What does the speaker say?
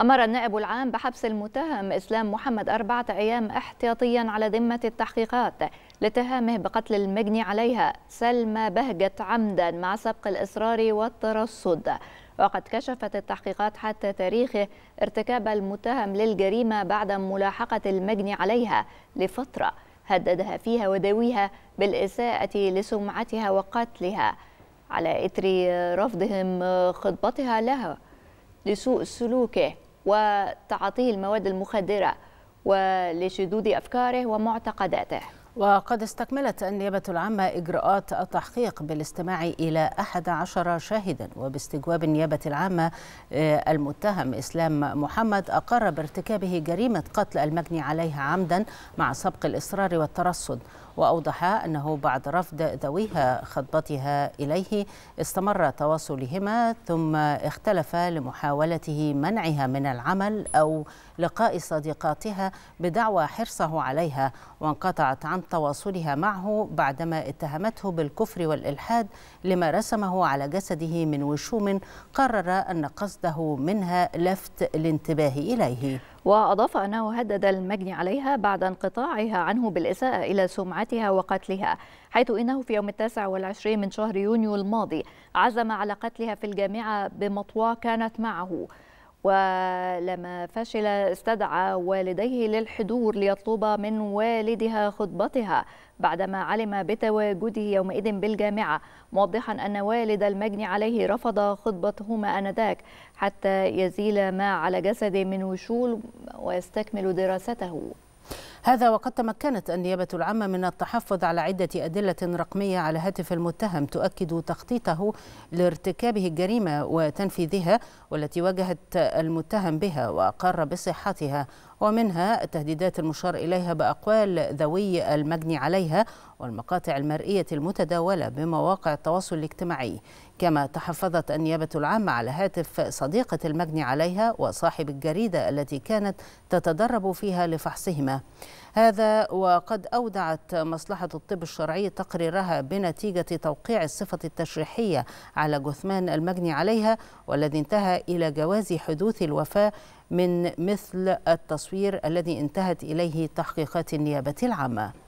أمر النائب العام بحبس المتهم إسلام محمد أربعة أيام احتياطيا على ذمة التحقيقات لاتهامه بقتل المجني عليها سلمى بهجت عمدا مع سبق الإصرار والترصد وقد كشفت التحقيقات حتى تاريخه ارتكاب المتهم للجريمة بعد ملاحقة المجني عليها لفترة هددها فيها وداويها بالإساءة لسمعتها وقتلها على إثر رفضهم خطبتها له لسوء سلوكه وتعاطيه المواد المخدرة ولشذوذ أفكاره ومعتقداته وقد استكملت النيابة العامة إجراءات التحقيق بالاستماع إلى 11 شاهدا وباستجواب النيابة العامة آه، المتهم إسلام محمد أقر بارتكابه جريمة قتل المجني عليها عمدا مع سبق الإصرار والترصد وأوضح أنه بعد رفض ذويها خطبتها إليه استمر تواصلهما ثم اختلف لمحاولته منعها من العمل أو لقاء صديقاتها بدعوى حرصه عليها وانقطعت عن تواصلها معه بعدما اتهمته بالكفر والإلحاد لما رسمه على جسده من وشوم قرر أن قصده منها لفت الانتباه إليه وأضاف أنه هدد المجني عليها بعد انقطاعها عنه بالإساءة إلى سمعتها وقتلها حيث إنه في يوم التاسع والعشرين من شهر يونيو الماضي عزم على قتلها في الجامعة بمطوى كانت معه ولما فشل استدعى والديه للحضور ليطلب من والدها خطبتها بعدما علم بتواجده يومئذ بالجامعة موضحا أن والد المجني عليه رفض خطبتهما أنذاك حتى يزيل ما على جسده من وشول ويستكمل دراسته هذا وقد تمكنت النيابة العامة من التحفظ على عدة أدلة رقمية على هاتف المتهم تؤكد تخطيطه لارتكابه الجريمة وتنفيذها والتي واجهت المتهم بها وأقر بصحتها ومنها التهديدات المشار إليها بأقوال ذوي المجني عليها والمقاطع المرئية المتداولة بمواقع التواصل الاجتماعي كما تحفظت النيابة العامة على هاتف صديقة المجني عليها وصاحب الجريدة التي كانت تتدرب فيها لفحصهما هذا وقد أودعت مصلحة الطب الشرعي تقريرها بنتيجة توقيع الصفة التشريحية على جثمان المجني عليها والذي انتهى إلى جواز حدوث الوفاة من مثل التصوير الذي انتهت إليه تحقيقات النيابة العامة